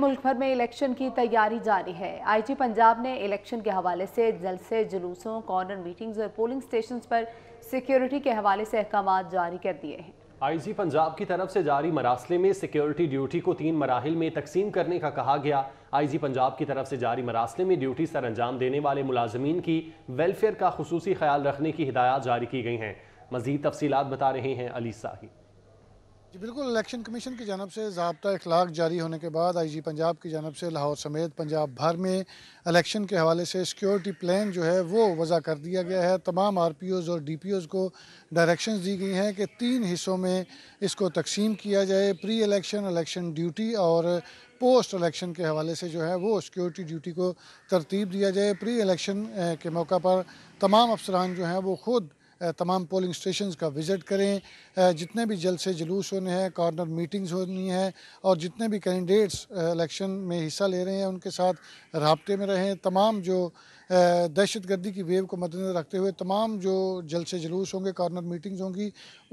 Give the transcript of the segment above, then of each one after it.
मुल्क भर में इलेक्शन की तैयारी जारी है आईजी पंजाब ने इलेक्शन के हवाले से जलसे जुलूसों कॉर्नर मीटिंग्स और पोलिंग स्टेशन पर सिक्योरिटी के हवाले से अहकाम जारी कर दिए हैं आईजी पंजाब की तरफ से जारी मरासले में सिक्योरिटी ड्यूटी को तीन मराहल में तकसीम करने का कहा गया आईजी पंजाब की तरफ से जारी मरासले में ड्यूटी सर अंजाम देने वाले मुलाजमीन की वेलफेयर का खसूसी ख्याल रखने की हिदायत जारी की गई हैं मजीद तफसीत बता रहे हैं अली साहिब जी बिल्कुल इलेक्शन कमीशन की जानब से जबता इखलाक जारी होने के बाद आई जी पंजाब की जानब से लाहौर समेत पंजाब भर में इलेक्शन के हवाले से सिक्योरिटी प्लान जो है वो वज़ा कर दिया गया है तमाम आर पी ओज़ और डी पी ओज़ को डायरेक्शन दी गई हैं कि तीन हिस्सों में इसको तकसीम किया जाए प्री इलेक्शन इलेक्शन ड्यूटी और पोस्ट इलेक्शन के हवाले से जो है वो सिक्योरिटी ड्यूटी को तरतीब दिया जाए प्री इलेक्शन के मौका पर तमाम अफसरान जो हैं वो खुद तमाम पोलिंग स्टेशन का विज़िट करें जितने भी जलसे जुलूस होने हैं कॉर्नर मीटिंग्स होनी है और जितने भी कैंडिडेट्स इलेक्शन में हिस्सा ले रहे हैं उनके साथ रबते में रहें तमाम जो दहशत गर्दी की वेव को मद्देनजर रखते हुए तमाम जो जलसे जुलूस होंगे कॉर्नर मीटिंग्स होंगी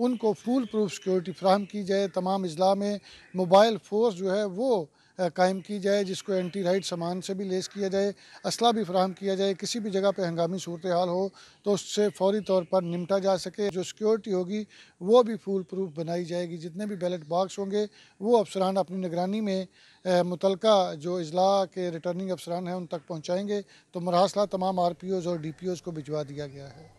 उनको फुल प्रूफ सिक्योरिटी फ्राहम की जाए तमाम अजला में मोबाइल फोर्स जो है वो कायम की जाए जिसको एंटी राइट सामान से भी लेस किया जाए असला भी फ्राहम किया जाए किसी भी जगह पर हंगामी सूरत हाल हो तो उससे फौरी तौर पर निमटा जा सके जो सिक्योरिटी होगी वो भी फूल प्रूफ बनाई जाएगी जितने भी बैलेट बॉक्स होंगे वो अफसरान अपनी निगरानी में मुतल जो अजला के रिटर्निंग अफसरान हैं उन तक पहुँचाएँगे तो मरासला तमाम आर पी ओज़ और डी पी ओज़ को भिजवा दिया गया है